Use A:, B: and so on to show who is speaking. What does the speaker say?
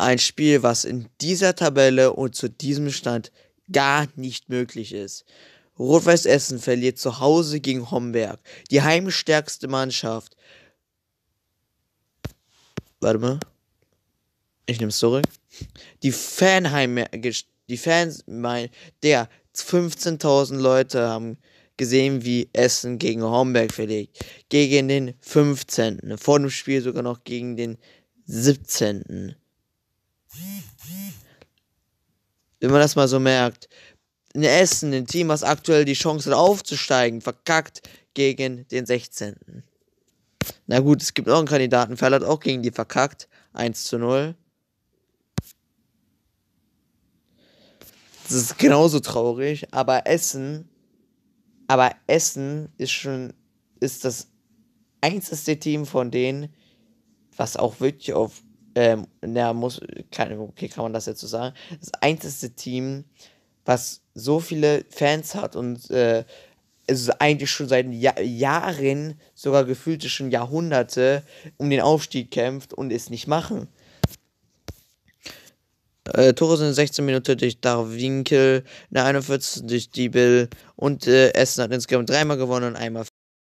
A: Ein Spiel, was in dieser Tabelle und zu diesem Stand gar nicht möglich ist. Rot-Weiß Essen verliert zu Hause gegen Homberg, die heimstärkste Mannschaft. Warte mal. Ich nehme es zurück. Die Fanheim, die Fans, meinen, der 15.000 Leute haben gesehen, wie Essen gegen Homberg verlegt. Gegen den 15. Vor dem Spiel sogar noch gegen den 17. wenn man das mal so merkt. In Essen, ein Team, was aktuell die Chance hat aufzusteigen, verkackt gegen den 16. Na gut, es gibt auch einen Kandidaten, hat auch gegen die verkackt. 1 zu 0. Das ist genauso traurig, aber Essen, aber Essen ist schon, ist das einzige Team von denen, was auch wirklich auf ähm, na, muss, kann, okay, kann man das jetzt so sagen, das einzige Team, was so viele Fans hat und äh, also eigentlich schon seit ja Jahren, sogar gefühlte schon Jahrhunderte, um den Aufstieg kämpft und es nicht machen. Äh, Tore sind 16 Minuten durch Darwinkel, in 41. durch Diebel und äh, Essen hat insgesamt dreimal gewonnen und einmal